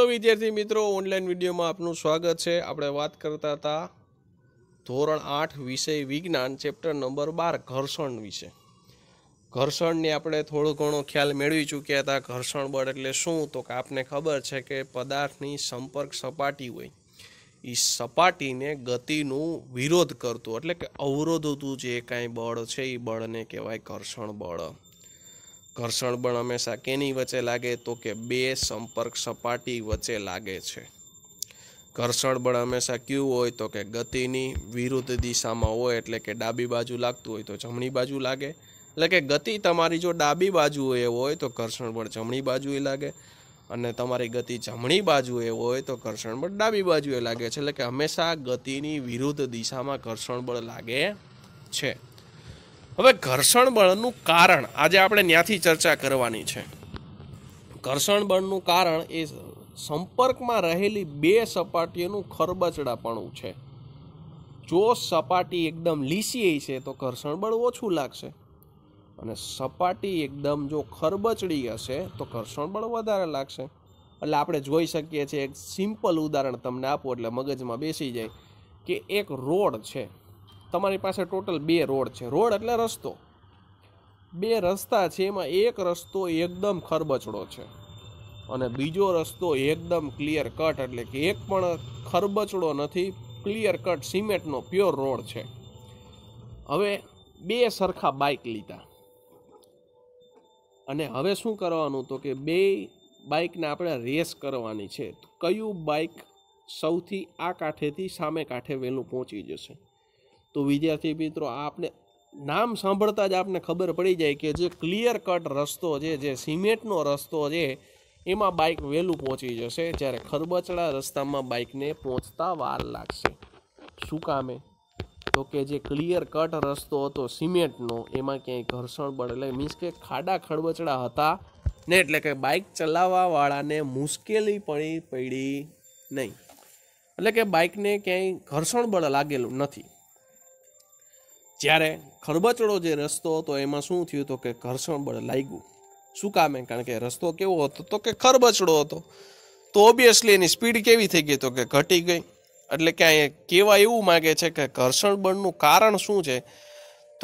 hello વિદ્યાર્થી મિત્રો online વિડીયોમાં આપનું સ્વાગત છે આપણે વાત કરતા હતા ધોરણ આઠ વિષય વિજ્ઞાન ચેપ્ટર નંબર બાર ઘર્ષણ વિશે ઘર્ષણની આપણે થોડો ઘણો ખ્યાલ મેળવી ચૂક્યા હતા ઘર્ષણ બળ એટલે શું તો કે આપને ખબર છે કે પદાર્થની સંપર્ક સપાટી હોય એ સપાટીને ગતિનું વિરોધ કરતું એટલે કે અવરોધતું જે કાંઈ બળ છે એ બળને કહેવાય ઘર્ષણ બળ ઘર્ષણ બળ હંમેશા કેની વચ્ચે લાગે તો કે બે સંપર્ક સપાટી વચ્ચે લાગે છે ઘર્ષણ બળ હંમેશા ક્યુ હોય તો કે ગતિની વિરુદ્ધ દિશામાં હોય એટલે કે ડાબી બાજુ લાગતું હોય તો જમણી બાજુ લાગે એટલે કે ગતિ તમારી જો ડાબી બાજુ એ હોય તો ઘર્ષણ બળ જમણી બાજુએ લાગે અને તમારી ગતિ જમણી બાજુએ હોય તો ઘર્ષણ બળ ડાબી બાજુએ લાગે છે એટલે કે હંમેશા ગતિની વિરુદ્ધ દિશામાં ઘર્ષણ બળ લાગે છે હવે ઘર્ષણ બળનું કારણ આજે આપણે ત્યાંથી ચર્ચા કરવાની છે ઘર્ષણ બળનું કારણ એ સંપર્કમાં રહેલી બે સપાટીઓનું ખરબચડાપણું છે જો સપાટી એકદમ લીસી છે તો ઘર્ષણ બળ ઓછું લાગશે અને સપાટી એકદમ જો ખરબચડી હશે તો ઘર્ષણ બળ વધારે લાગશે એટલે આપણે જોઈ શકીએ છીએ એક સિમ્પલ ઉદાહરણ તમને આપો એટલે મગજમાં બેસી જાય કે એક રોડ છે તમારી પાસે ટોટલ બે રોડ છે રોડ એટલે રસ્તો બે રસ્તા છે એમાં એક રસ્તો એકદમ ખરબચડો છે અને બીજો રસ્તો એકદમ ક્લિયર કટ એટલે કે એક પણ ખરબચડો નથી ક્લિયર કટ સિમેન્ટનો પ્યોર રોડ છે હવે બે સરખા બાઇક લીધા અને હવે શું કરવાનું તો કે બે બાઇકને આપણે રેસ કરવાની છે કયું બાઇક સૌથી આ કાંઠેથી સામે કાંઠે વહેલું પહોંચી જશે તો વિદ્યાર્થી મિત્રો આપને નામ સાંભળતા જ આપને ખબર પડી જાય કે જે ક્લિયર કટ રસ્તો છે જે સિમેન્ટનો રસ્તો છે એમાં બાઇક વહેલું પહોંચી જશે જ્યારે ખરબચડા રસ્તામાં બાઇકને પહોંચતા વાર લાગશે શું કામે તો કે જે ક્લિયર કટ રસ્તો હતો સિમેન્ટનો એમાં ક્યાંય ઘર્ષણ બળ એટલે મીન્સ કે ખાડા ખડબચડા હતા ને એટલે કે બાઇક ચલાવવાવાળાને મુશ્કેલી પડી પડી નહીં એટલે કે બાઇકને ક્યાંય ઘર્ષણ બળ લાગેલું નથી જ્યારે ખરબચડો જે રસ્તો હતો એમાં શું થયું તો કે ઘર્ષણ બળ લાગ્યું શું કામે કારણ કે રસ્તો કેવો હતો તો કે ખરબચડો હતો તો ઓબ્વિયસલી એની સ્પીડ કેવી થઈ ગઈ તો કે ઘટી ગઈ એટલે કે અહીંયા કહેવા એવું માગે છે કે ઘર્ષણ બળનું કારણ શું છે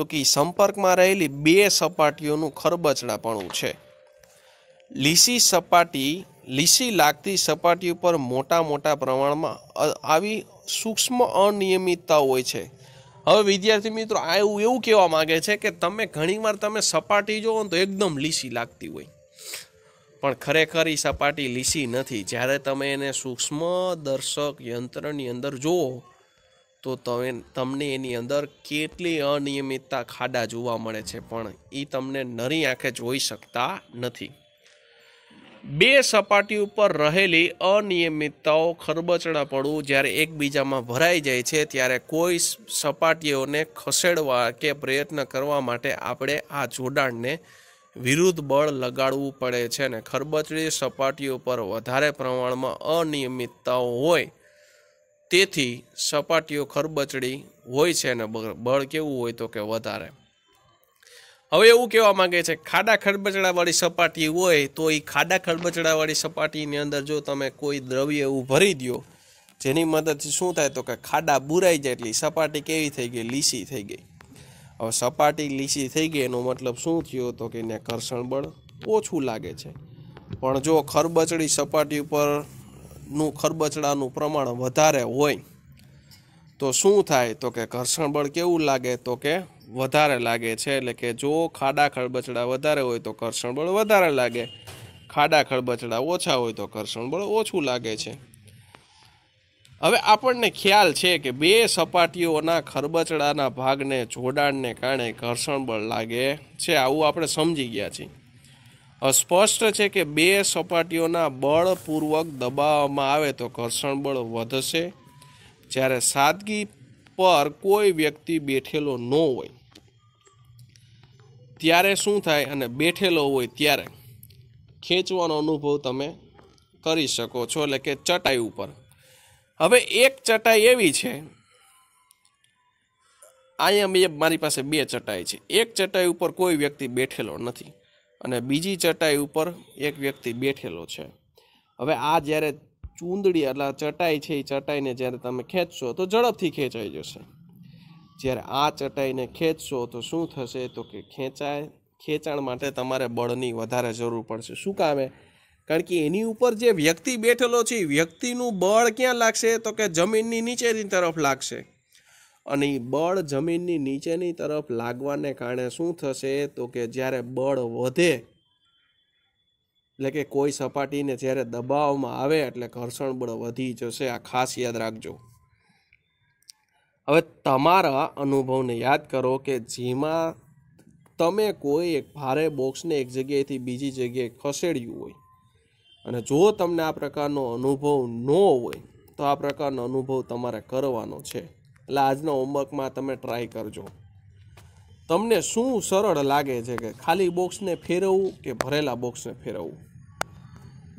તો કે સંપર્કમાં રહેલી બે સપાટીઓનું ખરબચડાપણું છે લીસી સપાટી લીસી લાગતી સપાટી ઉપર મોટા મોટા પ્રમાણમાં આવી સૂક્ષ્મ અનિયમિતતા હોય છે હવે વિદ્યાર્થી મિત્રો આ એવું એવું કહેવા માગે છે કે તમે ઘણીવાર તમે સપાટી જોવો તો એકદમ લીસી લાગતી હોય પણ ખરેખર એ સપાટી લીસી નથી જ્યારે તમે એને સૂક્ષ્મ દર્શક યંત્રની અંદર જુઓ તો તમે તમને એની અંદર કેટલી અનિયમિતતા ખાડા જોવા મળે છે પણ એ તમને નરી આંખે જોઈ શકતા નથી બે સપાટી ઉપર રહેલી અનિયમિતતાઓ ખરબચડા પડવું જ્યારે એકબીજામાં ભરાઈ જાય છે ત્યારે કોઈ સપાટીઓને ખસેડવા કે પ્રયત્ન કરવા માટે આપણે આ જોડાણને વિરુદ્ધ બળ લગાડવું પડે છે અને ખરબચડી સપાટીઓ પર વધારે પ્રમાણમાં અનિયમિતતાઓ હોય તેથી સપાટીઓ ખરબચડી હોય છે અને બળ કેવું હોય તો કે વધારે હવે એવું કહેવા માંગે છે ખાડા ખડબચડાવાળી સપાટી હોય તો એ ખાડા ખડબચડાવાળી સપાટીની અંદર જો તમે કોઈ દ્રવ્ય એવું ભરી દો જેની મદદથી શું થાય તો કે ખાડા બુરાઈ જાય એટલે સપાટી કેવી થઈ ગઈ લીસી થઈ ગઈ હવે સપાટી લીસી થઈ ગઈ એનો મતલબ શું થયો તો કે એને ઘર્ષણબળ ઓછું લાગે છે પણ જો ખરબચડી સપાટી ઉપરનું ખરબચડાનું પ્રમાણ વધારે હોય તો શું થાય તો કે ઘર્ષણબળ કેવું લાગે તો કે વધારે લાગે છે એટલે કે જો ખાડા ખળબચડા વધારે હોય તો ઘર્ષણ બળ વધારે લાગે ખાડા ખળબચડા ઓછા હોય તો ઘર્ષણ બળ ઓછું લાગે છે હવે આપણને ખ્યાલ છે કે બે સપાટીઓના ખરબચડાના ભાગને જોડાણને કારણે ઘર્ષણ બળ લાગે છે આવું આપણે સમજી ગયા છીએ સ્પષ્ટ છે કે બે સપાટીઓના બળપૂર્વક દબાવવામાં આવે તો ઘર્ષણ બળ વધશે જ્યારે સાદગી પર કોઈ વ્યક્તિ બેઠેલો ન હોય ત્યારે શું થાય અને બેઠેલો હોય ત્યારે ખેંચવાનો અનુભવ તમે કરી શકો છો એટલે કે ચટાઈ ઉપર હવે એક ચટાઈ એવી છે અહીંયા મેં મારી પાસે બે ચટાઈ છે એક ચટાઈ ઉપર કોઈ વ્યક્તિ બેઠેલો નથી અને બીજી ચટાઈ ઉપર એક વ્યક્તિ બેઠેલો છે હવે આ જ્યારે ચૂંદડી એટલે ચટાઈ છે એ ચટાઈને જ્યારે તમે ખેંચશો તો ઝડપથી ખેંચાઈ જશે જ્યારે આ ચટાઈને ખેંચશો તો શું થશે તો કે ખેંચાય ખેંચાણ માટે તમારે બળની વધારે જરૂર પડશે શું કામે કારણ કે એની ઉપર જે વ્યક્તિ બેઠેલો છે વ્યક્તિનું બળ ક્યાં લાગશે તો કે જમીનની નીચેની તરફ લાગશે અને એ બળ જમીનની નીચેની તરફ લાગવાને કારણે શું થશે તો કે જ્યારે બળ વધે એટલે કે કોઈ સપાટીને જ્યારે દબાવમાં આવે એટલે ઘર્ષણ બળ વધી જશે આ ખાસ યાદ રાખજો હવે તમારા અનુભવને યાદ કરો કે જેમાં તમે કોઈ એક ભારે બોક્સને એક જગ્યાએથી બીજી જગ્યાએ ખસેડ્યું હોય અને જો તમને આ પ્રકારનો અનુભવ ન હોય તો આ પ્રકારનો અનુભવ તમારે કરવાનો છે એટલે આજના હોમવર્કમાં તમે ટ્રાય કરજો તમને શું સરળ લાગે છે કે ખાલી બોક્સને ફેરવવું કે ભરેલા બોક્સને ફેરવવું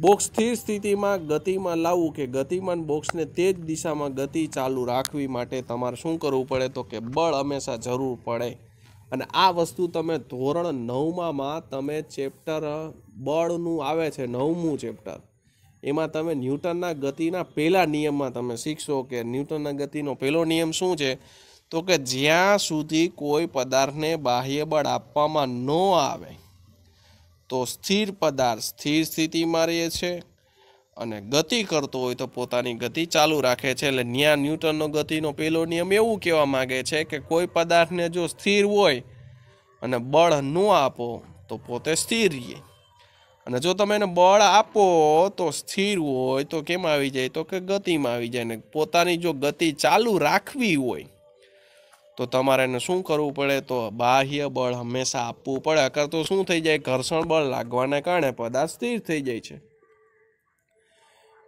બોક્સ સ્થિર સ્થિતિમાં ગતિમાં લાવવું કે ગતિમાન બોક્સને તે જ દિશામાં ગતિ ચાલુ રાખવી માટે તમારે શું કરવું પડે તો કે બળ હંમેશા જરૂર પડે અને આ વસ્તુ તમે ધોરણ નવમાં તમે ચેપ્ટર બળનું આવે છે નવમું ચેપ્ટર એમાં તમે ન્યૂટનના ગતિના પહેલા નિયમમાં તમે શીખશો કે ન્યૂટનના ગતિનો પહેલો નિયમ શું છે તો કે જ્યાં સુધી કોઈ પદાર્થને બાહ્ય બળ આપવામાં ન આવે તો સ્થિર પદાર્થ સ્થિર સ્થિતિમાં રહે છે અને ગતિ કરતો હોય તો પોતાની ગતિ ચાલુ રાખે છે એટલે ન્યા ન્યૂટનનો ગતિનો પહેલો નિયમ એવું કહેવા માગે છે કે કોઈ પદાર્થને જો સ્થિર હોય અને બળ ન આપો તો પોતે સ્થિર રહીએ અને જો તમે એને બળ આપો તો સ્થિર હોય તો કેમ આવી જાય તો કે ગતિમાં આવી જાય ને પોતાની જો ગતિ ચાલુ રાખવી હોય તો તમારે એને શું કરવું પડે તો બાહ્ય બળ હંમેશા આપવું પડે અકર તો શું થઈ જાય ઘર્ષણ બળ લાગવાને કારણે પદાર્થ સ્થિર થઈ જાય છે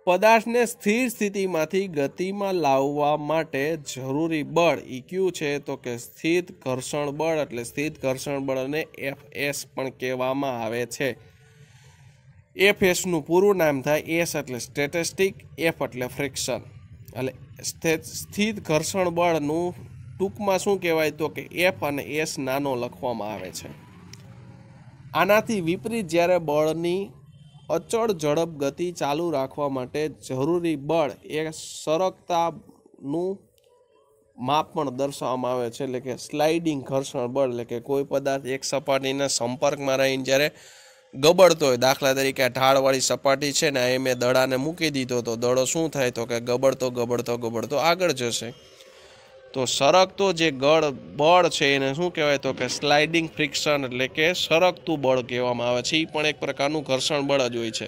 પદાર્થને સ્થિર સ્થિતિમાંથી ગતિમાં લાવવા માટે જરૂરી બળ ઇક્યુ e છે તો કે સ્થિત ઘર્ષણ બળ એટલે સ્થિત ઘર્ષણ બળને એફ એસ પણ કહેવામાં આવે છે એફ એસનું પૂરું નામ થાય એસ એટલે સ્ટેટિસ્ટિક એફ એટલે ફ્રિક્શન એટલે સ્થિત ઘર્ષણ બળનું ટૂંકમાં શું કહેવાય તો કે એફ અને એસ નાનો લખવામાં આવે છે આનાથી વિપરીત જ્યારે બળની અચળ ઝડપ ગતિ ચાલુ રાખવા માટે જરૂરી બળ એ સરકતાનું માપ પણ દર્શાવવામાં આવે છે એટલે કે સ્લાઇડિંગ ઘર્ષણ બળ એટલે કે કોઈ પદાર્થ એક સપાટીના સંપર્કમાં રહીને જ્યારે ગબડતો હોય દાખલા તરીકે આ ઢાળવાળી સપાટી છે ને એ મેં દડાને મૂકી દીધો તો દડો શું થાય તો કે ગબડતો ગબડતો ગબડતો આગળ જશે તો સરકતો જે ગળ બળ છે એને શું કહેવાય તો કે સ્લાઇડિંગ ફ્રિક્શન એટલે કે સરકતું બળ કહેવામાં આવે છે એ પણ એક પ્રકારનું ઘર્ષણ બળ જ હોય છે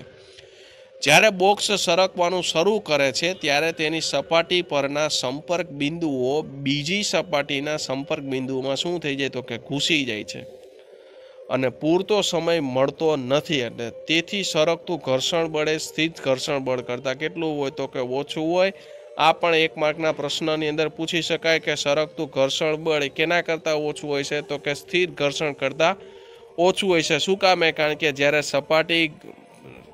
જ્યારે બોક્સ સરકવાનું શરૂ કરે છે ત્યારે તેની સપાટી પરના સંપર્ક બિંદુઓ બીજી સપાટીના સંપર્ક બિંદુઓમાં શું થઈ જાય તો કે ઘૂસી જાય છે અને પૂરતો સમય મળતો નથી એટલે તેથી સરકતું ઘર્ષણ બળે સ્થિત ઘર્ષણ બળ કરતાં કેટલું હોય તો કે ઓછું હોય આ પણ એક માર્કના પ્રશ્નની અંદર પૂછી શકાય કે સરકતું ઘર્ષણ બળ કેના કરતાં ઓછું હોય છે તો કે સ્થિર ઘર્ષણ કરતાં ઓછું હોય છે શું કામે કારણ કે જ્યારે સપાટી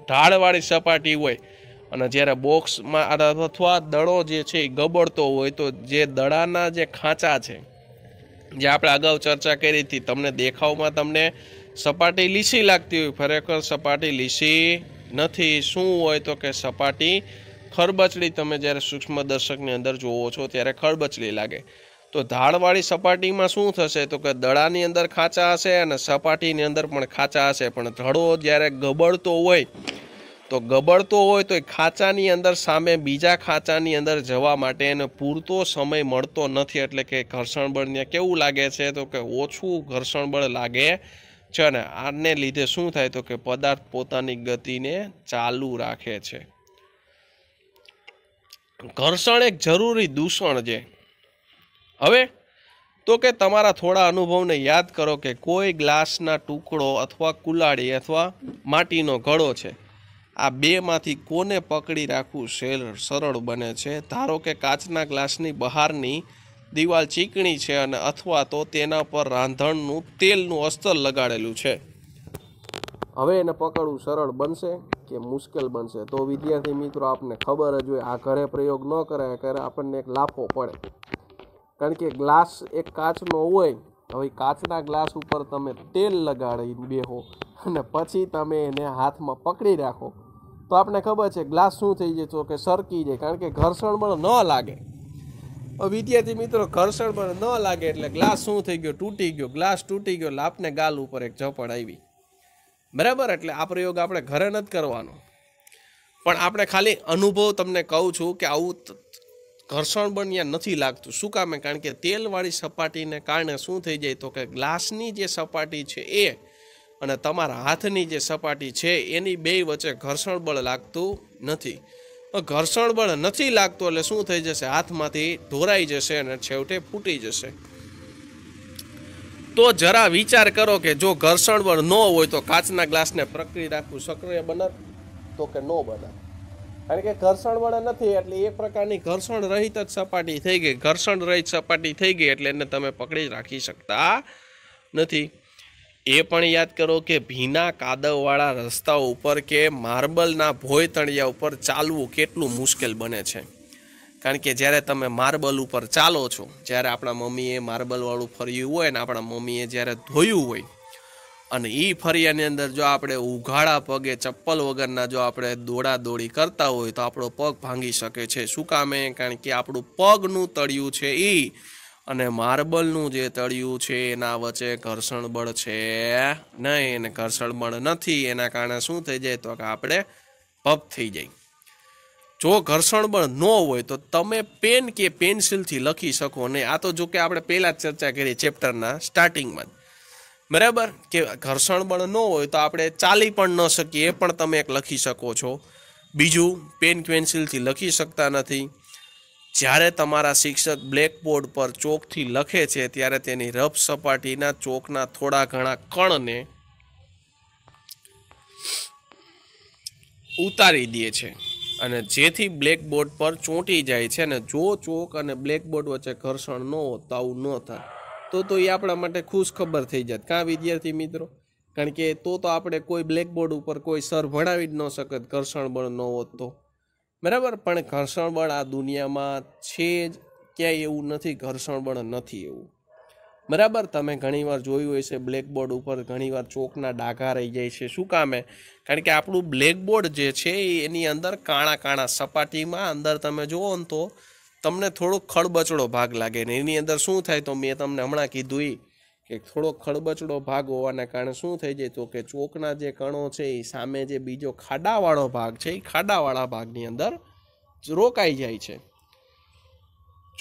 ઢાળવાળી સપાટી હોય અને જ્યારે બોક્સમાં અથવા દડો જે છે એ ગબડતો હોય તો જે દડાના જે ખાંચા છે જે આપણે અગાઉ ચર્ચા કરી હતી તમને દેખાવમાં તમને સપાટી લીસી લાગતી હોય ખરેખર સપાટી લીસી નથી શું હોય તો કે સપાટી ખરબચડી તમે જ્યારે સૂક્ષ્મ દર્શકની અંદર જોવો છો ત્યારે ખરબચડી લાગે તો ધાળવાળી સપાટીમાં શું થશે તો કે દડાની અંદર ખાંચા હશે અને સપાટીની અંદર પણ ખાંચા હશે પણ ધડો જ્યારે ગબડતો હોય તો ગબડતો હોય તો એ ખાંચાની અંદર સામે બીજા ખાંચાની અંદર જવા માટે એને પૂરતો સમય મળતો નથી એટલે કે ઘર્ષણ બળને કેવું લાગે છે તો કે ઓછું ઘર્ષણ બળ લાગે છે ને આને લીધે શું થાય તો કે પદાર્થ પોતાની ગતિને ચાલુ રાખે છે ઘર્ષણ એક જરૂરી દૂષણ છે હવે તો કે તમારા થોડા અનુભવને યાદ કરો કે કોઈ ગ્લાસના ટુકડો અથવા કુલાડી અથવા માટીનો ઘડો છે આ બેમાંથી કોને પકડી રાખવું શેર સરળ બને છે ધારો કે કાચના ગ્લાસની બહારની દિવાલ ચીકણી છે અને અથવા તો તેના પર રાંધણનું તેલનું અસ્તર લગાડેલું છે હવે એને પકડવું સરળ બનશે કે મુશ્કેલ બનશે તો વિદ્યાર્થી મિત્રો આપને ખબર જ હોય આ ઘરે પ્રયોગ ન કરાય ત્યારે આપણને એક લાફો પડે કારણ કે ગ્લાસ એક કાચનો હોય હવે કાચના ગ્લાસ ઉપર તમે તેલ લગાડી બેહો અને પછી તમે એને હાથમાં પકડી રાખો તો આપણે ખબર છે ગ્લાસ શું થઈ જાય તો કે સરકી જાય કારણ કે ઘર્ષણ પણ ન લાગે વિદ્યાર્થી મિત્રો ઘર્ષણ પણ ન લાગે એટલે ગ્લાસ શું થઈ ગયો તૂટી ગયો ગ્લાસ તૂટી ગયો એટલે ગાલ ઉપર એક ઝપડ આવી બરાબર એટલે આ પ્રયોગ આપણે ઘરે નથી કરવાનો પણ આપણે ખાલી અનુભવ તમને કહું છું કે આવું ઘર્ષણ ત્યાં નથી લાગતું શું કામે કારણ કે તેલવાળી સપાટીને કારણે શું થઈ જાય તો કે ગ્લાસની જે સપાટી છે એ અને તમારા હાથની જે સપાટી છે એની બે વચ્ચે ઘર્ષણ બળ લાગતું નથી ઘર્ષણ બળ નથી લાગતું એટલે શું થઈ જશે હાથમાંથી ઢોરાઈ જશે અને છેવટે ફૂટી જશે તો જરા વિચાર કરો કે જો ઘર્ષણ બળ ન હોય તો કાચના ગ્લાસને પ્રક્રિયા રાખવું સક્રિય બને તો કે ન બને કારણ કે ઘર્ષણ બળ નથી એટલે એક પ્રકારની ઘર્ષણ રહિત જ સપાટી થઈ ગઈ ઘર્ષણ રહિત સપાટી થઈ ગઈ એટલે એને તમે પકડી રાખી શકતા નથી એ પણ યાદ કરો કે ભીના કાદવવાળા રસ્તા ઉપર કે માર્બલના ભોય તળિયા ઉપર ચાલવું કેટલું મુશ્કેલ બને છે કારણ કે જ્યારે તમે માર્બલ ઉપર ચાલો છો જ્યારે આપણા મમ્મીએ માર્બલવાળું ફર્યું હોય ને આપણા મમ્મીએ જ્યારે ધોયું હોય અને એ ફરિયાની અંદર જો આપણે ઉઘાડા પગે ચપ્પલ વગરના જો આપણે દોડા દોડી કરતા હોય તો આપણો પગ ભાંગી શકે છે શું કામે કારણ કે આપણું પગનું તળિયું છે એ અને માર્બલનું જે તળિયું છે એના વચ્ચે ઘર્ષણ બળ છે નહીં એને ઘર્ષણ બળ નથી એના કારણે શું થઈ જાય તો કે આપણે પગ થઈ જાય જો ઘર્ષણ બળ ન હોય તો તમે પેન કે પેન્સિલથી લખી શકો ને આ તો જો કે આપણે પહેલાં જ ચર્ચા કરી ચેપ્ટરના સ્ટાર્ટિંગમાં બરાબર કે ઘર્ષણ બળ ન હોય તો આપણે ચાલી પણ ન શકીએ એ પણ તમે એક લખી શકો છો બીજું પેન પેન્સિલથી લખી શકતા નથી જ્યારે તમારા શિક્ષક બ્લેકબોર્ડ પર ચોકથી લખે છે ત્યારે તેની રફ સપાટીના ચોકના થોડા ઘણા કણને ઉતારી દે છે અને જેથી બ્લેકબોર્ડ પર ચોંટી જાય છે અને જો ચોક અને બ્લેકબોર્ડ વચ્ચે ઘર્ષણ ન હોત તો આવું ન થાય તો તો એ આપણા માટે ખુશ ખબર થઈ જાત કાં વિદ્યાર્થી મિત્રો કારણ કે તો તો આપણે કોઈ બ્લેકબોર્ડ ઉપર કોઈ સર ભણાવી જ ન શકત ઘર્ષણ બળ ન હોત તો બરાબર પણ ઘર્ષણ બળ આ દુનિયામાં છે જ ક્યાંય એવું નથી ઘર્ષણ બળ નથી એવું બરાબર તમે ઘણીવાર જોયું હોય છે બ્લેકબોર્ડ ઉપર ઘણીવાર ચોકના ડાઘા રહી જાય છે શું કામે કારણ કે આપણું બ્લેકબોર્ડ જે છે એની અંદર કાણા કાણા સપાટીમાં અંદર તમે જુઓ ને તો તમને થોડોક ખળબચડો ભાગ લાગે ને એની અંદર શું થાય તો મેં તમને હમણાં કીધું એ કે થોડો ખળબચડો ભાગ હોવાના કારણે શું થઈ જાય તો કે ચોકના જે કણો છે એ સામે જે બીજો ખાડાવાળો ભાગ છે એ ખાડાવાળા ભાગની અંદર રોકાઈ જાય છે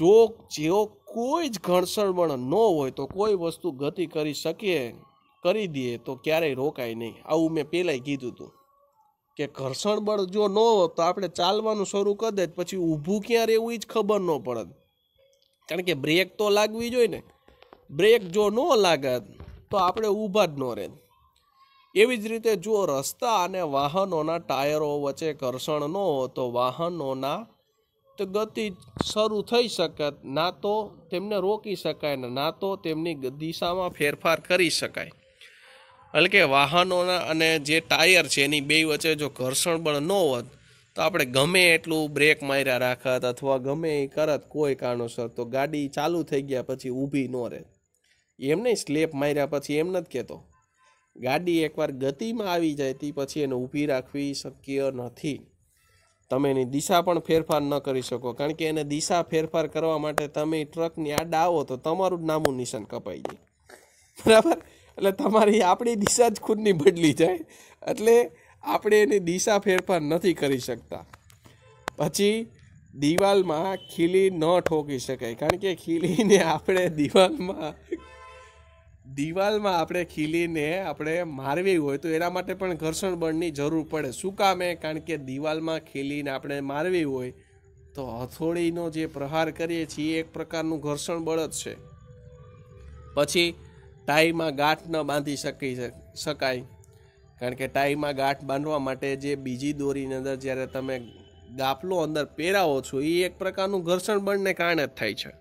જો જેઓ કોઈ જ ઘણસણબણ ન હોય તો કોઈ વસ્તુ ગતિ કરી શકીએ કરી દઈએ તો ક્યારેય રોકાય નહીં આવું મેં પહેલાંય કીધું હતું કે ઘર્ષણબળ જો ન હોત તો આપણે ચાલવાનું શરૂ કરી દે પછી ઊભું ક્યાં રહેવું જ ખબર ન પડે કારણ કે બ્રેક તો લાગવી જોઈએ ને બ્રેક જો ન લાગે તો આપણે ઊભા જ ન રહે એવી જ રીતે જો રસ્તા અને વાહનોના ટાયરો વચ્ચે ઘર્ષણ ન હોય તો વાહનોના તો ગતિ શરૂ થઈ શકે ના તો તેમને રોકી શકાય ને ના તો તેમની દિશામાં ફેરફાર કરી શકાય એટલે કે વાહનોના અને જે ટાયર છે એની બે વચ્ચે જો ઘર્ષણ બળ ન હોત તો આપણે ગમે એટલું બ્રેક માર્યા રાખત અથવા ગમે એ કરત કોઈ કારણોસર તો ગાડી ચાલુ થઈ ગયા પછી ઊભી ન રહે એમ નહીં સ્લેપ માર્યા પછી એમ નથી કહેતો ગાડી એકવાર ગતિમાં આવી જાય તે પછી એને ઊભી રાખવી શક્ય નથી તમે એની દિશા પણ ફેરફાર ન કરી શકો કારણ કે એને દિશા ફેરફાર કરવા માટે તમે ટ્રકની આડા આવો તો તમારું જ નામું નિશાન કપાઈ જાય બરાબર એટલે તમારી આપણી દિશા જ ખુદની બદલી જાય એટલે આપણે એની દિશા ફેરફાર નથી કરી શકતા પછી દિવાલમાં ખીલી ન ઠોકી શકાય કારણ કે ખીલીને આપણે દિવાલમાં દિવાલમાં આપણે ખીલીને આપણે મારવી હોય તો એના માટે પણ ઘર્ષણ બળની જરૂર પડે શું કામે કારણ કે દિવાલમાં ખીલીને આપણે મારવી હોય તો હથોડીનો જે પ્રહાર કરીએ છીએ એક પ્રકારનું ઘર્ષણ બળ જ છે પછી ટાઈમાં ગાંઠ ન બાંધી શકી શકાય કારણ કે ટાઈમાં ગાંઠ બાંધવા માટે જે બીજી દોરીની અંદર જ્યારે તમે ગાફલો અંદર પહેરાવો છો એ એક પ્રકારનું ઘર્ષણ બળને કારણે જ થાય છે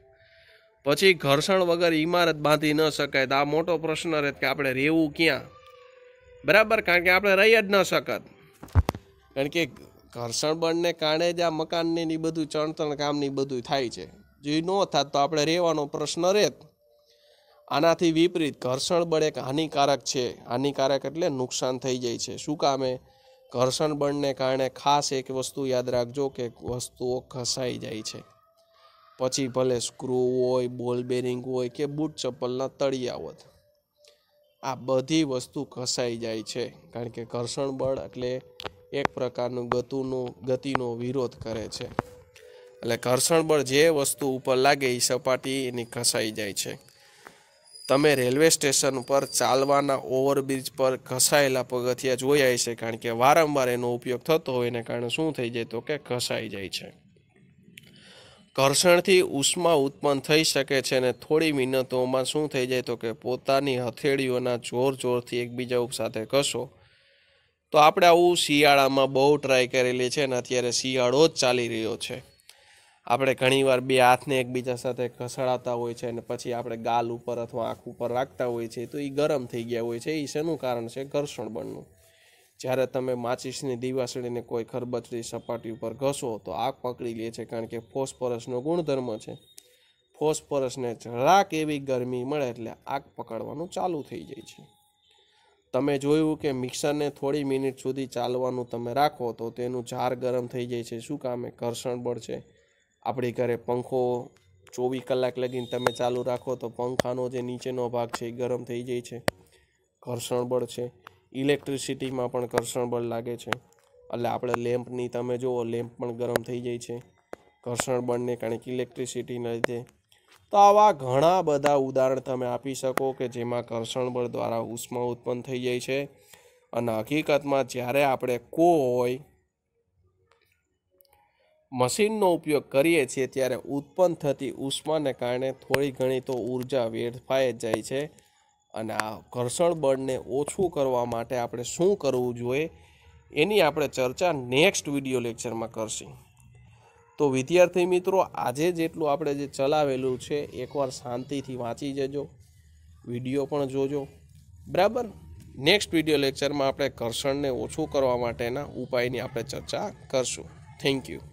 પછી ઘર્ષણ વગર ઇમારત બાંધી ન શકાય આ મોટો પ્રશ્ન રહે કે આપણે રહેવું ક્યાં બરાબર કારણ કે આપણે રહી જ ન શકત કારણ કે ઘર્ષણ બળને કારણે જ આ મકાનને ની બધું ચણતણ કામની બધું થાય છે જો ન થાત તો આપણે રહેવાનો પ્રશ્ન રહેત આનાથી વિપરીત ઘર્ષણ બળ એક હાનિકારક છે હાનિકારક એટલે નુકસાન થઈ જાય છે શું કામે ઘર્ષણ બળને કારણે ખાસ એક વસ્તુ યાદ રાખજો કે વસ્તુઓ ઘસાઈ જાય છે પછી ભલે સ્ક્રૂ હોય બોલ બેરિંગ હોય કે બૂટ ચપ્પલના તળિયાવત આ બધી વસ્તુ ઘસાઈ જાય છે કારણ કે ઘર્ષણ બળ એટલે એક પ્રકારનું ગતુનો ગતિનો વિરોધ કરે છે એટલે ઘર્ષણ બળ જે વસ્તુ ઉપર લાગે એ સપાટી એની ઘસાઈ જાય છે તમે રેલવે સ્ટેશન પર ચાલવાના ઓવરબ્રિજ પર ઘસાયેલા પગથિયા જોયા છે કારણ કે વારંવાર એનો ઉપયોગ થતો હોય એને કારણે શું થઈ જાય તો કે ઘસાઈ જાય છે ઘર્ષણથી ઉષ્મા ઉત્પન્ન થઈ શકે છે અને થોડી મિનટોમાં શું થઈ જાય તો કે પોતાની હથેળીઓના જોર જોરથી એકબીજા સાથે કશો તો આપણે આવું શિયાળામાં બહુ ટ્રાય કરેલી છે અને અત્યારે શિયાળો જ ચાલી રહ્યો છે આપણે ઘણીવાર બે હાથને એકબીજા સાથે ઘસડાતા હોય છે અને પછી આપણે ગાલ ઉપર અથવા આંખ ઉપર રાખતા હોઈએ છીએ તો એ ગરમ થઈ ગયા હોય છે એ શેનું કારણ છે ઘર્ષણ બળનું જ્યારે તમે માચિસની દીવાસળીને કોઈ ખરબચડી સપાટી ઉપર ઘસો તો આગ પકડી લે છે કારણ કે ફોસ્ફરસનો ગુણધર્મ છે ફોસ્ફરસને જરાક એવી ગરમી મળે એટલે આગ પકડવાનું ચાલુ થઈ જાય છે તમે જોયું કે મિક્સરને થોડી મિનિટ સુધી ચાલવાનું તમે રાખો તો તેનું ઝાર ગરમ થઈ જાય છે શું કામે ઘર્ષણ બળ છે આપણી ઘરે પંખો ચોવીસ કલાક લગીને તમે ચાલુ રાખો તો પંખાનો જે નીચેનો ભાગ છે એ ગરમ થઈ જાય છે ઘર્ષણ બળ છે ઇલેક્ટ્રિસિટીમાં પણ ઘર્ષણ બળ લાગે છે એટલે આપણે લેમ્પની તમે જુઓ લેમ્પ પણ ગરમ થઈ જાય છે ઘર્ષણ બળને કારણ કે ઇલેક્ટ્રિસિટીના લીધે તો આવા ઘણા બધા ઉદાહરણ તમે આપી શકો કે જેમાં ઘર્ષણ બળ દ્વારા ઉષ્મા ઉત્પન્ન થઈ જાય છે અને હકીકતમાં જ્યારે આપણે કો હોય મશીનનો ઉપયોગ કરીએ છીએ ત્યારે ઉત્પન્ન થતી ઉષ્માને કારણે થોડી ઘણી તો ઊર્જા વેડફાઈ જાય છે અને આ ઘર્ષણ બળને ઓછું કરવા માટે આપણે શું કરવું જોઈએ એની આપણે ચર્ચા નેક્સ્ટ વિડીયો લેક્ચરમાં કરશું તો વિદ્યાર્થી મિત્રો આજે જેટલું આપણે જે ચલાવેલું છે એકવાર શાંતિથી વાંચી જજો વિડીયો પણ જોજો બરાબર નેક્સ્ટ વિડીયો લેક્ચરમાં આપણે ઘર્ષણને ઓછું કરવા માટેના ઉપાયની આપણે ચર્ચા કરશું થેન્ક યુ